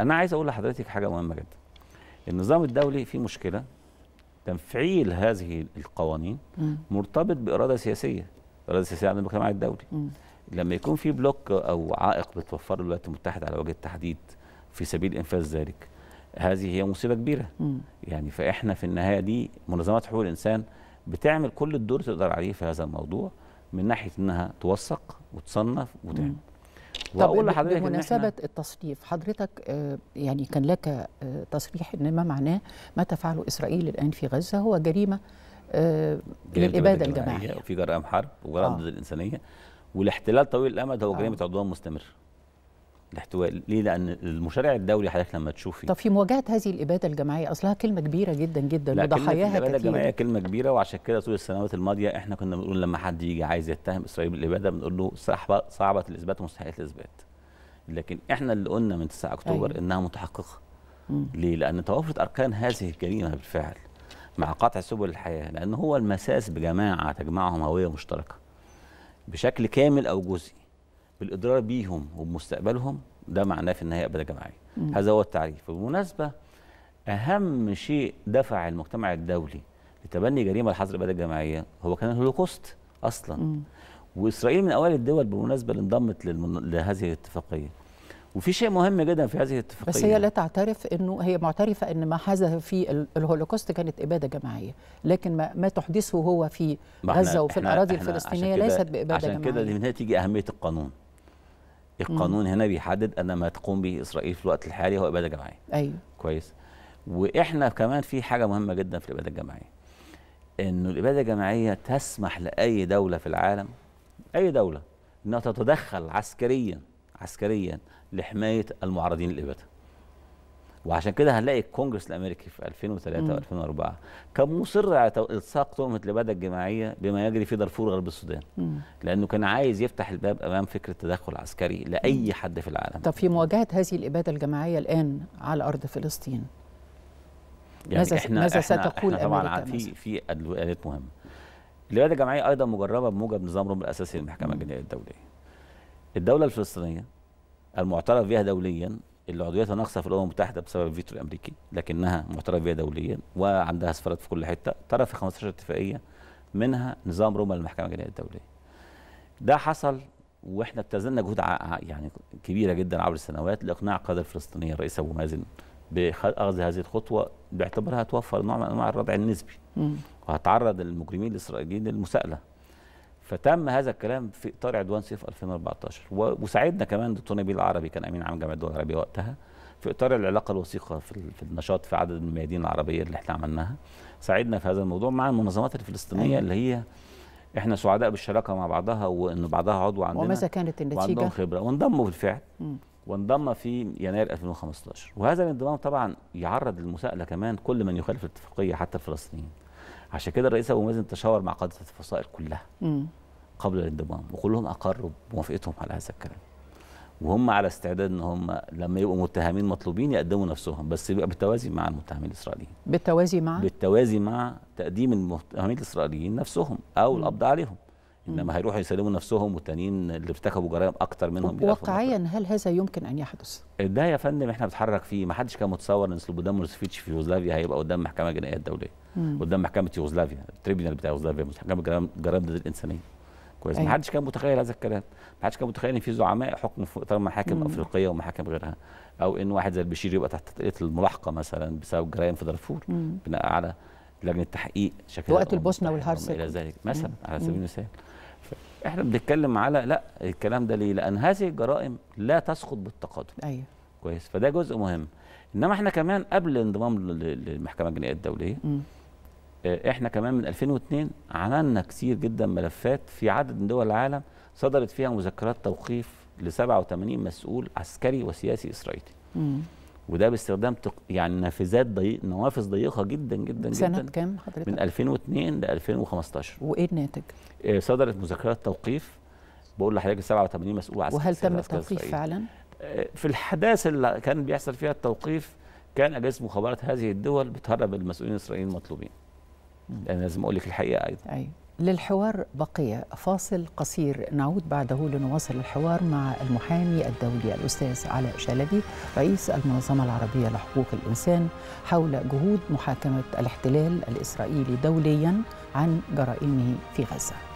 انا عايز اقول لحضرتك حاجه مهمه جدا النظام الدولي فيه مشكله تفعيل هذه القوانين م. مرتبط باراده سياسيه الاراده السياسيه عند المجتمع الدولي م. لما يكون في بلوك او عائق بتوفر الولايات المتحده على وجه التحديد في سبيل انفاذ ذلك هذه هي مصيبه كبيره م. يعني فاحنا في النهايه دي منظمات حقوق الانسان بتعمل كل الدور تقدر عليه في هذا الموضوع من ناحيه انها توثق وتصنف وتعمل واقول لحضرتك بمناسبه التصنيف حضرتك آه، يعني كان لك آه، تصريح ان ما معناه ما تفعله اسرائيل الان في غزه هو جريمه آه، للاباده الجماعيه وفي جرائم حرب وجرائم ضد الانسانيه والاحتلال طويل الامد هو جريمه عدوان مستمر الاحتواء ليه لان المشرع الدولي حضرتك لما تشوفي طب في مواجهه هذه الاباده الجماعيه اصلها كلمه كبيره جدا جدا وضحاياها كتير الاباده الجماعيه كلمه كبيره وعشان كده طول السنوات الماضيه احنا كنا بنقول لما حد يجي عايز يتهم اسرائيل بالاباده بنقول له صعبه صعبه الاثبات ومستحيله الاثبات لكن احنا اللي قلنا من 9 اكتوبر أيوة. انها متحققه ليه لان توافرت اركان هذه الجريمه بالفعل مع قطع سبل الحياه لان هو المساس بجماعه تجمعهم هويه مشتركه بشكل كامل او جزئي بالاضرار بيهم وبمستقبلهم ده معناه في النهايه اقبال جماعيه هذا هو التعريف بالمناسبه اهم شيء دفع المجتمع الدولي لتبني جريمه الحظر الاباده الجماعيه هو كان الهولوكوست اصلا م. واسرائيل من اوائل الدول بالمناسبه اللي انضمت للمن... لهذه الاتفاقيه وفي شيء مهم جدا في هذه الاتفاقيه بس هي لا تعترف انه هي معترفه ان ما حدث في الهولوكوست كانت اباده جماعيه لكن ما, ما تحدثه هو في غزه وفي الاراضي الفلسطينيه ليست باباده عشان جماعيه عشان كده من هنا تيجي اهميه القانون إمم. القانون هنا بيحدد ان ما تقوم به اسرائيل في الوقت الحالي هو اباده جماعيه ايوه كويس واحنا كمان في حاجه مهمه جدا في الاباده الجماعيه انه الاباده الجماعيه تسمح لاي دوله في العالم اي دوله انها تتدخل عسكريا عسكريا لحمايه المعارضين للاباده وعشان كده هنلاقي الكونجرس الامريكي في 2003 و2004 كان مصر على الصاق تهمه الاباده الجماعيه بما يجري في دارفور غرب السودان مم. لانه كان عايز يفتح الباب امام فكره تدخل عسكري لاي حد في العالم طب في مواجهه هذه الاباده الجماعيه الان على ارض فلسطين يعني ماذا احنا ماذا احنا ستقول احنا طبعا في في ادوات مهمه الاباده الجماعيه ايضا مجربه بموجب نظام روم الاساسي للمحكمه الجنائيه الدوليه الدوله الفلسطينيه المعترف بها دوليا العضويات ناقصه في الامم المتحده بسبب الفيتو الامريكي لكنها معترف بها دوليا وعندها سفارات في كل حته طرف 15 اتفاقيه منها نظام روما للمحكمه الجنائيه الدوليه ده حصل واحنا ابتذلنا جهود يعني كبيره جدا عبر السنوات لاقناع القاده الفلسطينيه الرئيس ابو مازن باخذ هذه الخطوه باعتبارها توفر نوع من انواع الردع النسبي وهتعرض المجرمين الاسرائيليين للمساءله فتم هذا الكلام في اطار عدوان صيف 2014 وساعدنا كمان دكتور نبيل العربي كان امين عام جامعه الدول العربيه وقتها في اطار العلاقه الوثيقه في, في النشاط في عدد من الميادين العربيه اللي احنا عملناها ساعدنا في هذا الموضوع مع المنظمات الفلسطينيه أيوة. اللي هي احنا سعداء بالشراكه مع بعضها وان بعضها عضو عندنا وماذا كانت النتيجه؟ وعندهم خبره وانضموا بالفعل وانضم في يناير 2015 وهذا الانضمام طبعا يعرض للمساءله كمان كل من يخالف الاتفاقيه حتى الفلسطينيين عشان كده الرئيس ابو مازن تشاور مع قاده الفصائل كلها مم. قبل الانضمام وكلهم اقروا بموافقتهم على هذا الكلام وهم على استعداد ان هم لما يبقوا متهمين مطلوبين يقدموا نفسهم بس يبقى بالتوازي مع المتهمين الاسرائيليين بالتوازي مع بالتوازي مع تقديم المتهمين الاسرائيليين نفسهم او القبض عليهم انما هيروحوا يسلموا نفسهم والتانيين اللي ارتكبوا جرائم اكتر منهم واقعيا هل هذا يمكن ان يحدث؟ ده يا فندم احنا بنتحرك فيه ما حدش كان متصور ان سلوبودان مولوسيفيتش في يوغوسلافيا هيبقى قدام محكمه جنائيه دوليه قدام محكمه يوغوسلافيا التريبيونال بتاع يوغوسلافيا محكمه جرائم جرائم ضد الانسانيه كويس ما أيوة. حدش كان متخيل هذا الكلام ما حدش كان متخيل ان في زعماء حكم في اطار محاكم افريقيه ومحاكم غيرها او ان واحد زي البشير يبقى تحت تقليه الملاحقه مثلا بسبب جرائم في دارفور بناء على لجنه تحقيق شكلها وقت البوسنه والهرسك الى ذلك مثلا على سبيل المثال احنا بنتكلم على لا الكلام ده ليه لان هذه الجرائم لا تسقط بالتقادم ايوه كويس فده جزء مهم انما احنا كمان قبل الانضمام للمحكمه الجنائيه الدوليه م. آه، احنا كمان من 2002 عملنا كثير جدا ملفات في عدد من دول العالم صدرت فيها مذكرات توقيف ل 87 مسؤول عسكري وسياسي اسرائيلي. وده باستخدام تق... يعني نافذات ضي... نوافذ ضيقه جدا جدا سنة جدا سنه كام حضرتك؟ من 2002 ل 2015 وايه الناتج؟ آه، صدرت مذكرات توقيف بقول لحضرتك 87 مسؤول عسكري وهل تم التوقيف فعلا؟ آه، في الحداث اللي كان بيحصل فيها التوقيف كان اجهزه مخابرات هذه الدول بتهرب المسؤولين الاسرائيليين المطلوبين. انا لازم اقول لك الحقيقه ايضا. ايوه للحوار بقية فاصل قصير نعود بعده لنواصل الحوار مع المحامي الدولي الأستاذ علاء شلبي رئيس المنظمة العربية لحقوق الإنسان حول جهود محاكمة الاحتلال الإسرائيلي دوليا عن جرائمه في غزة